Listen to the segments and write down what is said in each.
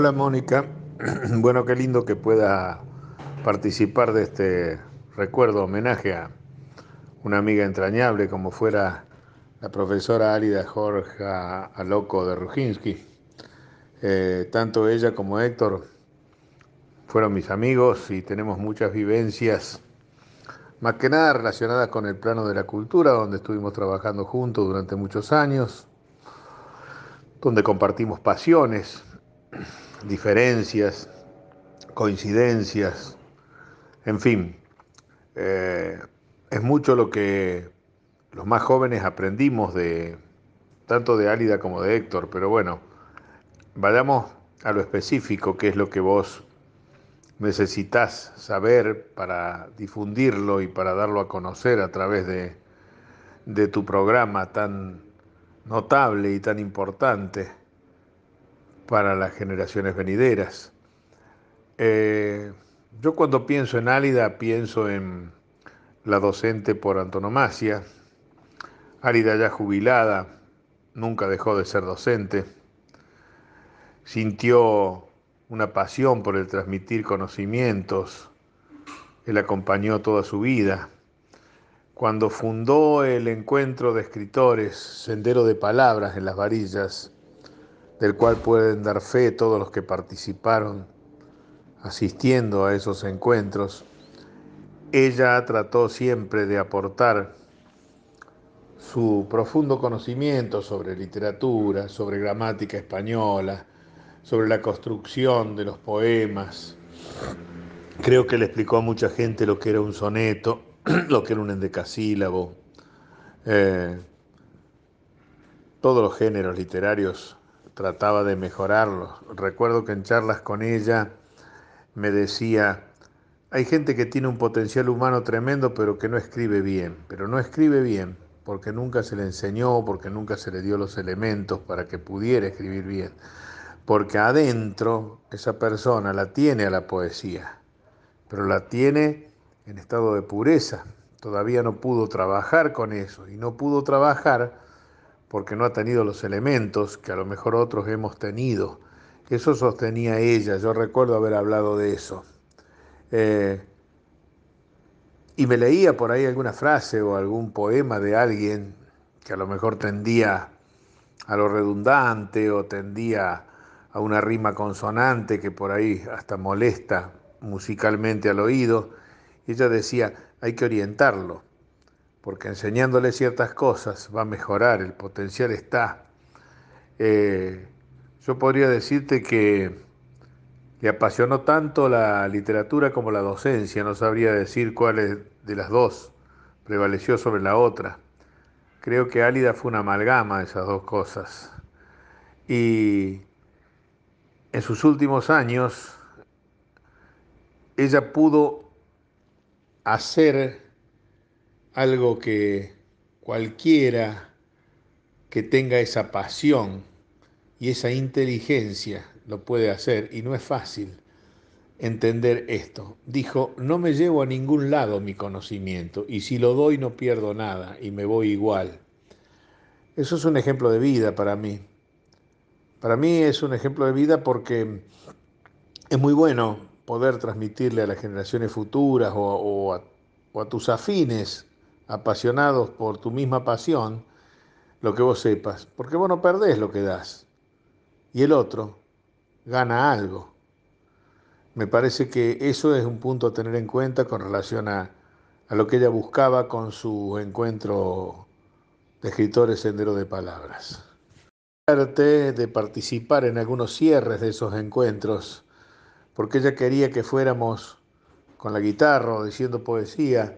Hola Mónica, bueno, qué lindo que pueda participar de este recuerdo, homenaje a una amiga entrañable como fuera la profesora Álida Jorge Aloco de Rujinsky. Eh, tanto ella como Héctor fueron mis amigos y tenemos muchas vivencias, más que nada relacionadas con el plano de la cultura, donde estuvimos trabajando juntos durante muchos años, donde compartimos pasiones diferencias, coincidencias, en fin, eh, es mucho lo que los más jóvenes aprendimos de tanto de Álida como de Héctor, pero bueno, vayamos a lo específico, que es lo que vos necesitas saber para difundirlo y para darlo a conocer a través de tu programa tan notable y tan importante para las generaciones venideras. Eh, yo cuando pienso en Álida, pienso en la docente por antonomasia, Álida ya jubilada, nunca dejó de ser docente, sintió una pasión por el transmitir conocimientos, él acompañó toda su vida. Cuando fundó el encuentro de escritores, Sendero de Palabras en las Varillas, del cual pueden dar fe todos los que participaron asistiendo a esos encuentros, ella trató siempre de aportar su profundo conocimiento sobre literatura, sobre gramática española, sobre la construcción de los poemas. Creo que le explicó a mucha gente lo que era un soneto, lo que era un endecasílabo, eh, todos los géneros literarios trataba de mejorarlo. Recuerdo que en charlas con ella me decía, hay gente que tiene un potencial humano tremendo pero que no escribe bien, pero no escribe bien porque nunca se le enseñó, porque nunca se le dio los elementos para que pudiera escribir bien, porque adentro esa persona la tiene a la poesía, pero la tiene en estado de pureza, todavía no pudo trabajar con eso y no pudo trabajar porque no ha tenido los elementos que a lo mejor otros hemos tenido. Eso sostenía ella, yo recuerdo haber hablado de eso. Eh, y me leía por ahí alguna frase o algún poema de alguien que a lo mejor tendía a lo redundante o tendía a una rima consonante que por ahí hasta molesta musicalmente al oído. Ella decía, hay que orientarlo porque enseñándole ciertas cosas va a mejorar, el potencial está. Eh, yo podría decirte que le apasionó tanto la literatura como la docencia, no sabría decir cuál de las dos prevaleció sobre la otra. Creo que Álida fue una amalgama de esas dos cosas. Y en sus últimos años, ella pudo hacer algo que cualquiera que tenga esa pasión y esa inteligencia lo puede hacer y no es fácil entender esto. Dijo, no me llevo a ningún lado mi conocimiento y si lo doy no pierdo nada y me voy igual. Eso es un ejemplo de vida para mí. Para mí es un ejemplo de vida porque es muy bueno poder transmitirle a las generaciones futuras o, a tus afines apasionados por tu misma pasión, lo que vos sepas, porque vos no perdés lo que das y el otro gana algo. Me parece que eso es un punto a tener en cuenta con relación a, a lo que ella buscaba con su encuentro de escritores Sendero de Palabras. De participar en algunos cierres de esos encuentros, porque ella quería que fuéramos con la guitarra o diciendo poesía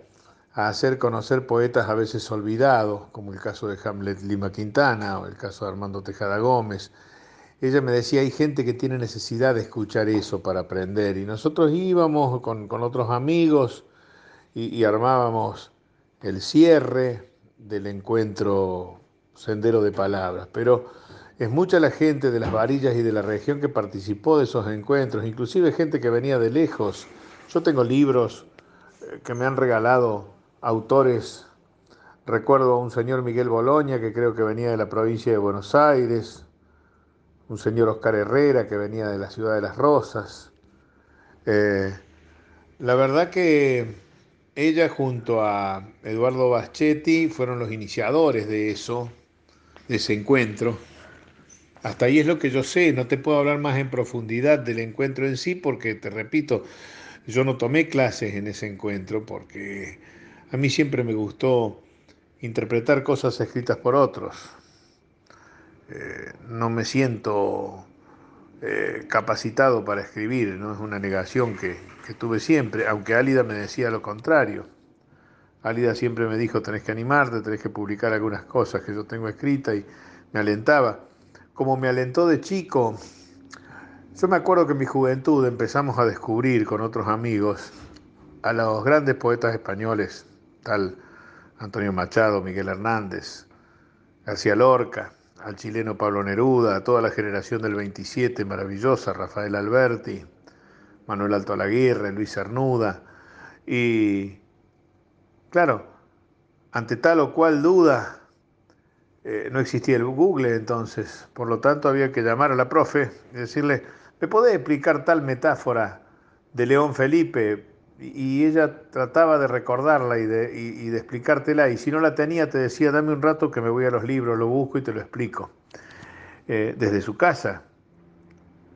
a hacer conocer poetas a veces olvidados, como el caso de Hamlet Lima Quintana o el caso de Armando Tejada Gómez. Ella me decía, hay gente que tiene necesidad de escuchar eso para aprender. Y nosotros íbamos con, otros amigos y, y armábamos el cierre del encuentro Sendero de Palabras. Pero es mucha la gente de las varillas y de la región que participó de esos encuentros, inclusive gente que venía de lejos. Yo tengo libros eh, que me han regalado autores. Recuerdo a un señor Miguel Boloña, que creo que venía de la provincia de Buenos Aires, un señor Oscar Herrera, que venía de la ciudad de Las Rosas. Eh, la verdad que ella junto a Eduardo Baschetti fueron los iniciadores de eso, de ese encuentro. Hasta ahí es lo que yo sé, no te puedo hablar más en profundidad del encuentro en sí porque, te repito, yo no tomé clases en ese encuentro porque a mí siempre me gustó interpretar cosas escritas por otros. Eh, no me siento eh, capacitado para escribir, no es una negación que, que tuve siempre, aunque Álida me decía lo contrario. Álida siempre me dijo, tenés que animarte, tenés que publicar algunas cosas que yo tengo escritas y me alentaba. Como me alentó de chico, yo me acuerdo que en mi juventud empezamos a descubrir con otros amigos a los grandes poetas españoles tal Antonio Machado, Miguel Hernández, García Lorca, al chileno Pablo Neruda, a toda la generación del 27 maravillosa, Rafael Alberti, Manuel Alto Alaguirre, Luis Cernuda. Y claro, ante tal o cual duda, eh, no existía el Google entonces, por lo tanto había que llamar a la profe y decirle, ¿me podés explicar tal metáfora de León Felipe y ella trataba de recordarla y de, explicártela, y si no la tenía te decía, dame un rato que me voy a los libros, lo busco y te lo explico. Eh, desde su casa,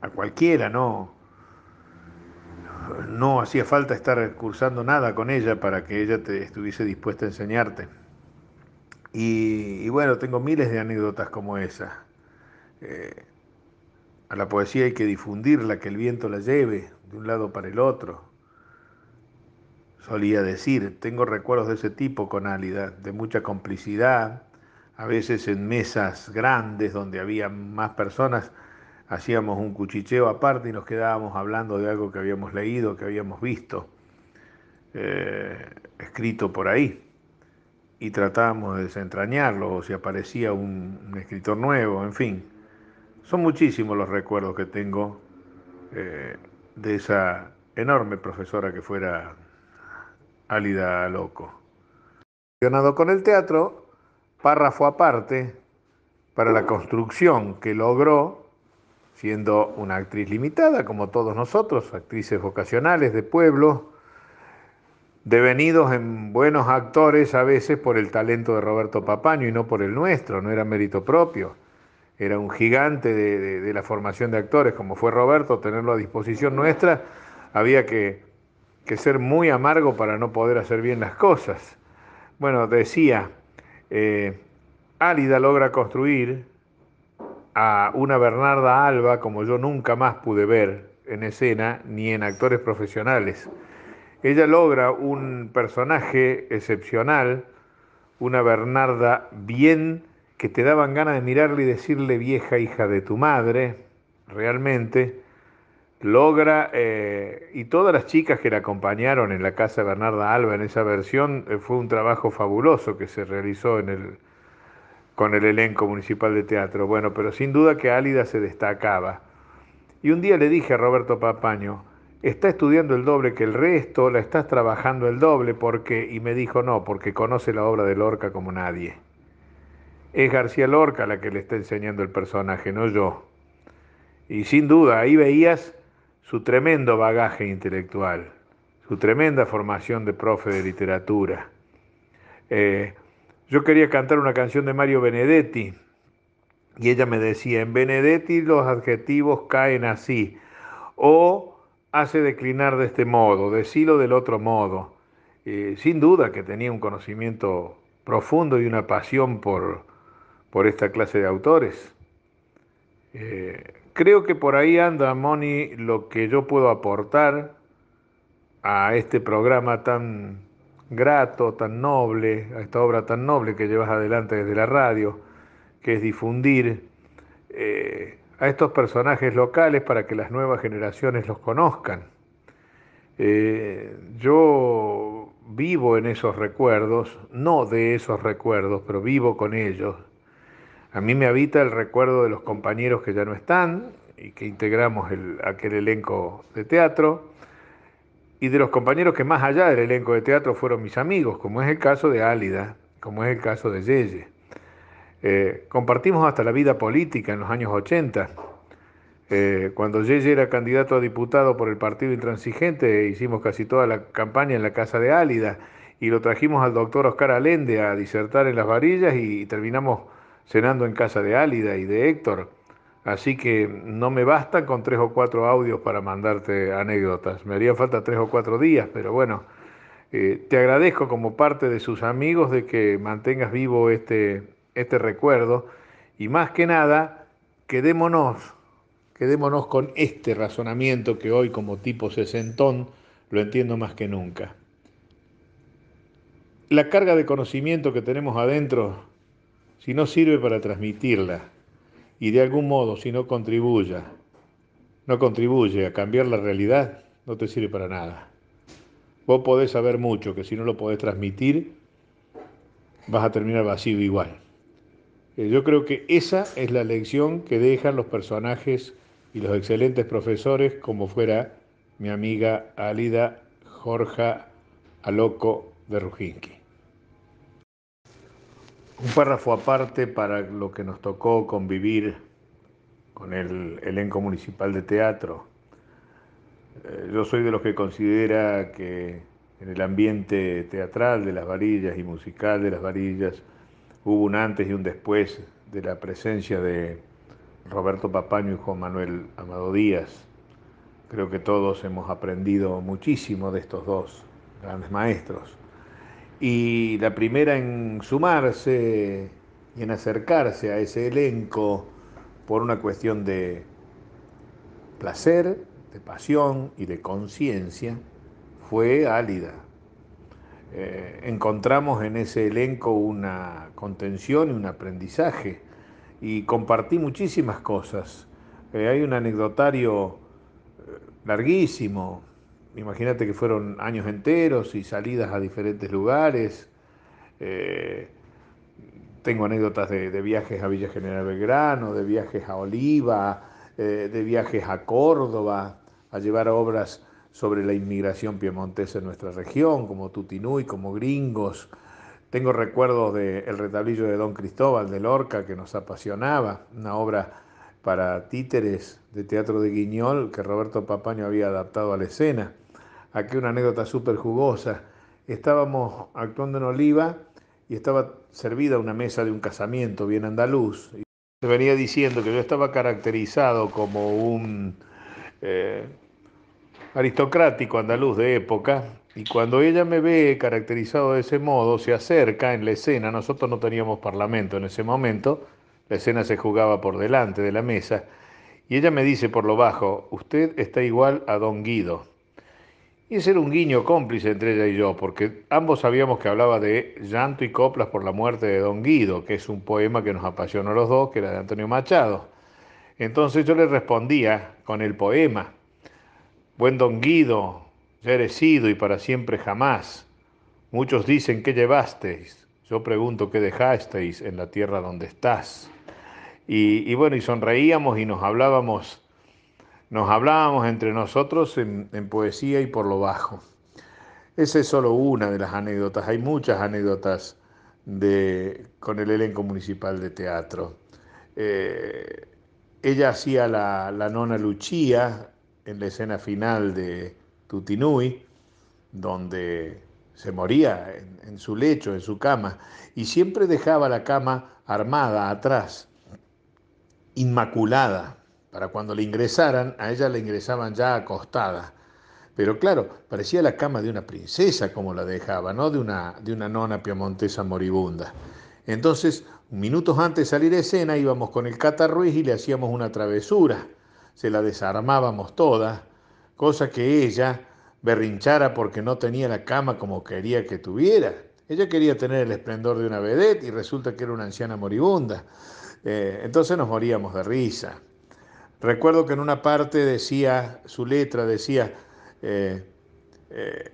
a cualquiera, no, no hacía falta estar cursando nada con ella para que ella te estuviese dispuesta a enseñarte. Y, bueno, tengo miles de anécdotas como esa. Eh, a la poesía hay que difundirla, que el viento la lleve de un lado para el otro solía decir. Tengo recuerdos de ese tipo con Álida, de mucha complicidad, a veces en mesas grandes donde había más personas, hacíamos un cuchicheo aparte y nos quedábamos hablando de algo que habíamos leído, que habíamos visto, eh, escrito por ahí, y tratábamos de desentrañarlo, o si aparecía un, escritor nuevo, en fin. Son muchísimos los recuerdos que tengo eh, de esa enorme profesora que fuera Alida Loco. Relacionado con el teatro, párrafo aparte para la construcción que logró, siendo una actriz limitada, como todos nosotros, actrices vocacionales de pueblo, devenidos en buenos actores a veces por el talento de Roberto Papaño y no por el nuestro, no era mérito propio. Era un gigante de la formación de actores, como fue Roberto, tenerlo a disposición nuestra, había que que ser muy amargo para no poder hacer bien las cosas. Bueno, decía, eh, Álida logra construir a una Bernarda Alba como yo nunca más pude ver en escena ni en actores profesionales. Ella logra un personaje excepcional, una Bernarda bien, que te daban ganas de mirarle y decirle vieja hija de tu madre, realmente logra, eh, y todas las chicas que la acompañaron en la casa de Bernarda Alba en esa versión, eh, fue un trabajo fabuloso que se realizó con el elenco municipal de teatro. Bueno, pero sin duda que Álida se destacaba. Y un día le dije a Roberto Papaño, está estudiando el doble que el resto, la estás trabajando el doble, porque, y me dijo, no, porque conoce la obra de Lorca como nadie. Es García Lorca la que le está enseñando el personaje, no yo. Y sin duda, ahí veías su tremendo bagaje intelectual, su tremenda formación de profe de literatura. Eh, yo quería cantar una canción de Mario Benedetti y ella me decía, en Benedetti los adjetivos caen así o hace declinar de este modo, decirlo del otro modo. Eh, sin duda que tenía un conocimiento profundo y una pasión por, por esta clase de autores. Eh, Creo que por ahí anda, Moni, lo que yo puedo aportar a este programa tan grato, tan noble, a esta obra tan noble que llevas adelante desde la radio, que es difundir eh, a estos personajes locales para que las nuevas generaciones los conozcan. Eh, yo vivo en esos recuerdos, no de esos recuerdos, pero vivo con ellos. A mí me habita el recuerdo de los compañeros que ya no están y que integramos aquel elenco de teatro y de los compañeros que más allá del elenco de teatro fueron mis amigos, como es el caso de Álida, como es el caso de Yeye. Eh, compartimos hasta la vida política en los años 80. Eh, cuando Yeye era candidato a diputado por el Partido Intransigente, hicimos casi toda la campaña en la casa de Álida y lo trajimos al doctor Oscar Allende a disertar en las varillas y terminamos cenando en casa de Álida y de Héctor, así que no me basta con tres o cuatro audios para mandarte anécdotas. Me haría falta tres o cuatro días, pero bueno, eh, te agradezco como parte de sus amigos de que mantengas vivo este, este recuerdo y más que nada, quedémonos, quedémonos con este razonamiento que hoy como tipo sesentón lo entiendo más que nunca. La carga de conocimiento que tenemos adentro si no sirve para transmitirla y de algún modo si no contribuya, no contribuye a cambiar la realidad, no te sirve para nada. Vos podés saber mucho, que si no lo podés transmitir, vas a terminar vacío igual. Eh, yo creo que esa es la lección que dejan los personajes y los excelentes profesores, como fuera mi amiga Alida Jorja Aloco de Rujinsky un párrafo aparte para lo que nos tocó convivir con el elenco municipal de teatro. Eh, yo soy de los que considera que en el ambiente teatral de las varillas y musical de las varillas hubo un antes y un después de la presencia de Roberto Papaño y Juan Manuel Amado Díaz. Creo que todos hemos aprendido muchísimo de estos dos grandes maestros y la primera en sumarse y en acercarse a ese elenco por una cuestión de placer, de pasión y de conciencia fue Álida. Eh, encontramos en ese elenco una contención y un aprendizaje y compartí muchísimas cosas. Eh, hay un anecdotario eh, larguísimo imagínate que fueron años enteros y salidas a diferentes lugares. Eh, tengo anécdotas de, viajes a Villa General Belgrano, de viajes a Oliva, eh, de viajes a Córdoba, a llevar obras sobre la inmigración piemontesa en nuestra región, como Tutinuy, como Gringos. Tengo recuerdos de el retablillo de Don Cristóbal de Lorca, que nos apasionaba, una obra para títeres de teatro de Guiñol que Roberto Papaño había adaptado a la escena. Aquí una anécdota súper jugosa. Estábamos actuando en Oliva y estaba servida una mesa de un casamiento bien andaluz. Y se venía diciendo que yo estaba caracterizado como un eh, aristocrático andaluz de época. Y cuando ella me ve caracterizado de ese modo, se acerca en la escena. Nosotros no teníamos parlamento en ese momento. La escena se jugaba por delante de la mesa. Y ella me dice por lo bajo, usted está igual a don Guido. Y ese era un guiño cómplice entre ella y yo, porque ambos sabíamos que hablaba de Llanto y Coplas por la muerte de Don Guido, que es un poema que nos apasionó a los dos, que era de Antonio Machado. Entonces yo le respondía con el poema, Buen Don Guido, ya eres y para siempre jamás. Muchos dicen ¿qué llevasteis, yo pregunto qué dejasteis en la tierra donde estás. Y, y bueno, y sonreíamos y nos hablábamos nos hablábamos entre nosotros en, poesía y por lo bajo. Esa es solo una de las anécdotas. Hay muchas anécdotas de, con el elenco municipal de teatro. Eh, ella hacía la, nona Lucía en la escena final de Tutinui, donde se moría en, su lecho, en su cama, y siempre dejaba la cama armada atrás, inmaculada, para cuando le ingresaran, a ella le ingresaban ya acostada. Pero claro, parecía la cama de una princesa como la dejaba, no de una, de una nona piemontesa moribunda. Entonces, minutos antes de salir de escena, íbamos con el catarruiz y le hacíamos una travesura. Se la desarmábamos toda, cosa que ella berrinchara porque no tenía la cama como quería que tuviera. Ella quería tener el esplendor de una vedette y resulta que era una anciana moribunda. Eh, entonces nos moríamos de risa. Recuerdo que en una parte decía, su letra decía, eh, eh,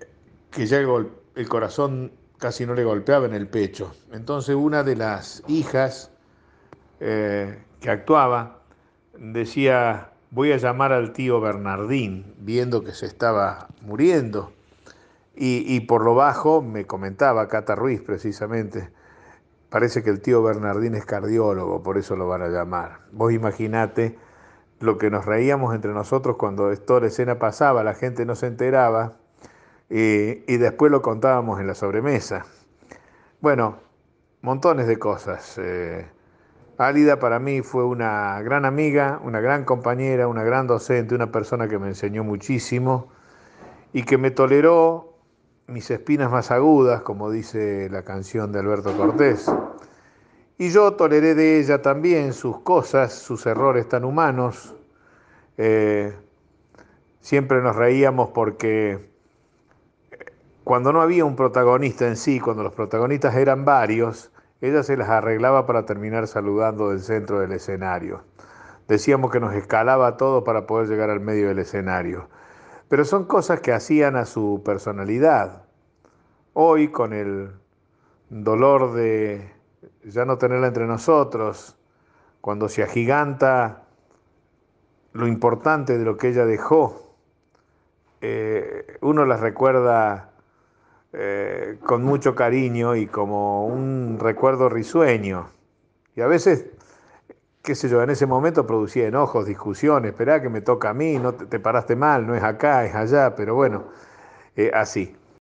que ya el, corazón casi no le golpeaba en el pecho. Entonces una de las hijas eh, que actuaba decía, voy a llamar al tío Bernardín, viendo que se estaba muriendo. Y, y, por lo bajo me comentaba Cata Ruiz precisamente, parece que el tío Bernardín es cardiólogo, por eso lo van a llamar. Vos imaginate lo que nos reíamos entre nosotros cuando esto la escena pasaba, la gente no se enteraba eh, y después lo contábamos en la sobremesa. Bueno, montones de cosas. Álida eh. para mí fue una gran amiga, una gran compañera, una gran docente, una persona que me enseñó muchísimo y que me toleró mis espinas más agudas, como dice la canción de Alberto Cortés y yo toleré de ella también sus cosas, sus errores tan humanos. Eh, siempre nos reíamos porque cuando no había un protagonista en sí, cuando los protagonistas eran varios, ella se las arreglaba para terminar saludando del centro del escenario. Decíamos que nos escalaba todo para poder llegar al medio del escenario. Pero son cosas que hacían a su personalidad. Hoy, con el dolor de ya no tenerla entre nosotros, cuando se agiganta lo importante de lo que ella dejó, eh, uno las recuerda eh, con mucho cariño y como un recuerdo risueño. Y a veces, qué sé yo, en ese momento producía enojos, discusiones, esperá que me toca a mí, no te, paraste mal, no es acá, es allá, pero bueno, eh, así.